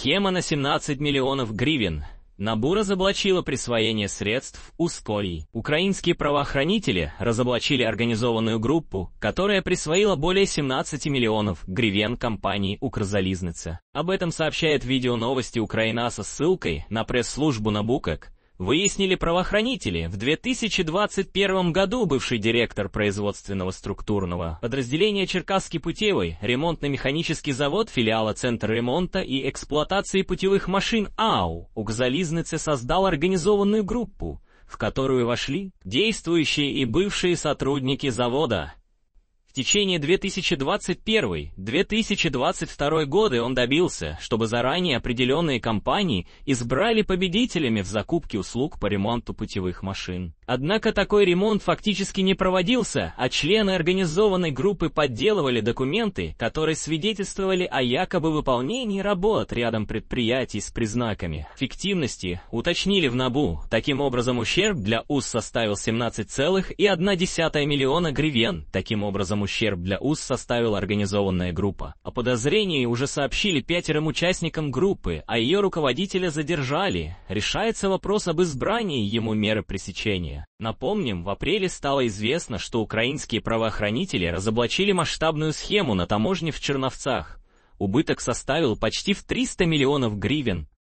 Схема на 17 миллионов гривен. Набу разоблачила присвоение средств Ускорий. Украинские правоохранители разоблачили организованную группу, которая присвоила более 17 миллионов гривен компании «Укрзализница». Об этом сообщает видео новости Украина со ссылкой на пресс-службу Набу выяснили правоохранители. В 2021 году бывший директор производственного структурного подразделения Черкасский путевой ремонтно-механический завод филиала Центра ремонта и эксплуатации путевых машин АУ Укзализницы создал организованную группу, в которую вошли действующие и бывшие сотрудники завода, в течение 2021-2022 годы он добился, чтобы заранее определенные компании избрали победителями в закупке услуг по ремонту путевых машин. Однако такой ремонт фактически не проводился, а члены организованной группы подделывали документы, которые свидетельствовали о якобы выполнении работ рядом предприятий с признаками фиктивности, уточнили в НАБУ. Таким образом, ущерб для УС составил 17,1 миллиона гривен. Таким образом, там ущерб для УС составила организованная группа. О подозрении уже сообщили пятерым участникам группы, а ее руководителя задержали. Решается вопрос об избрании ему меры пресечения. Напомним, в апреле стало известно, что украинские правоохранители разоблачили масштабную схему на таможне в Черновцах. Убыток составил почти в 300 миллионов гривен.